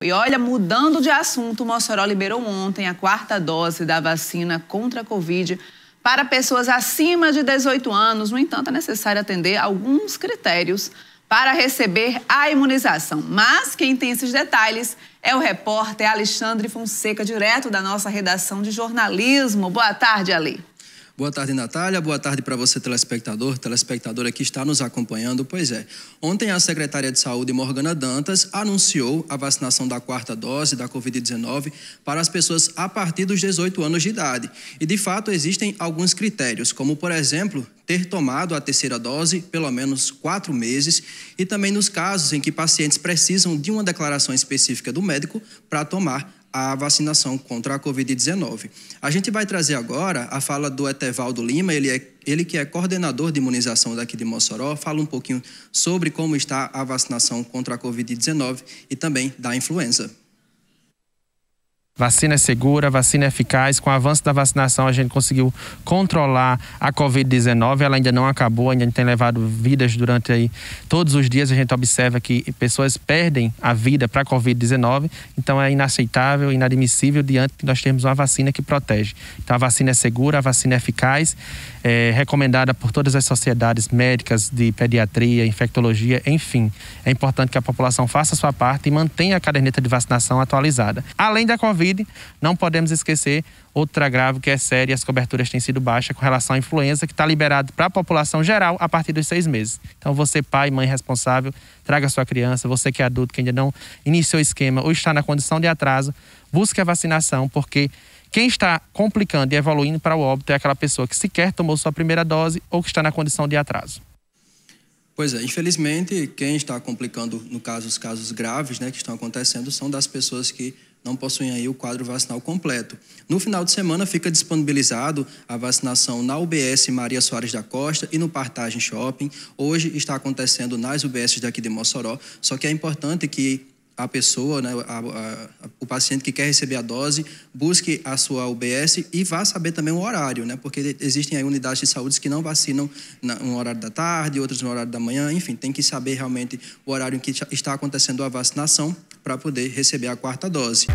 E olha, mudando de assunto, Mossoró liberou ontem a quarta dose da vacina contra a Covid para pessoas acima de 18 anos. No entanto, é necessário atender alguns critérios para receber a imunização. Mas quem tem esses detalhes é o repórter Alexandre Fonseca, direto da nossa redação de jornalismo. Boa tarde, Ali. Boa tarde, Natália. Boa tarde para você, telespectador, telespectadora que está nos acompanhando. Pois é, ontem a secretária de Saúde, Morgana Dantas, anunciou a vacinação da quarta dose da Covid-19 para as pessoas a partir dos 18 anos de idade. E, de fato, existem alguns critérios, como, por exemplo, ter tomado a terceira dose pelo menos quatro meses e também nos casos em que pacientes precisam de uma declaração específica do médico para tomar a vacinação contra a Covid-19. A gente vai trazer agora a fala do Etevaldo Lima, ele, é, ele que é coordenador de imunização daqui de Mossoró, fala um pouquinho sobre como está a vacinação contra a Covid-19 e também da influenza. Vacina é segura, vacina é eficaz. Com o avanço da vacinação, a gente conseguiu controlar a Covid-19. Ela ainda não acabou, ainda tem levado vidas durante aí. Todos os dias a gente observa que pessoas perdem a vida para a Covid-19. Então é inaceitável, inadmissível diante de nós termos uma vacina que protege. Então a vacina é segura, a vacina é eficaz, é recomendada por todas as sociedades médicas de pediatria, infectologia, enfim. É importante que a população faça a sua parte e mantenha a caderneta de vacinação atualizada. Além da Covid, Covid, não podemos esquecer outra grave que é séria, as coberturas têm sido baixas com relação à influenza, que está liberado para a população geral a partir dos seis meses. Então, você, pai, mãe responsável, traga sua criança, você que é adulto, que ainda não iniciou o esquema ou está na condição de atraso, busque a vacinação, porque quem está complicando e evoluindo para o óbito é aquela pessoa que sequer tomou sua primeira dose ou que está na condição de atraso. Pois é, infelizmente, quem está complicando, no caso, os casos graves né, que estão acontecendo são das pessoas que não possuem aí o quadro vacinal completo. No final de semana fica disponibilizado a vacinação na UBS Maria Soares da Costa e no Partagem Shopping. Hoje está acontecendo nas UBS daqui de Mossoró, só que é importante que a pessoa, né, a, a, o paciente que quer receber a dose, busque a sua UBS e vá saber também o horário, né? Porque existem aí unidades de saúde que não vacinam na, um horário da tarde, outras no horário da manhã, enfim, tem que saber realmente o horário em que está acontecendo a vacinação para poder receber a quarta dose.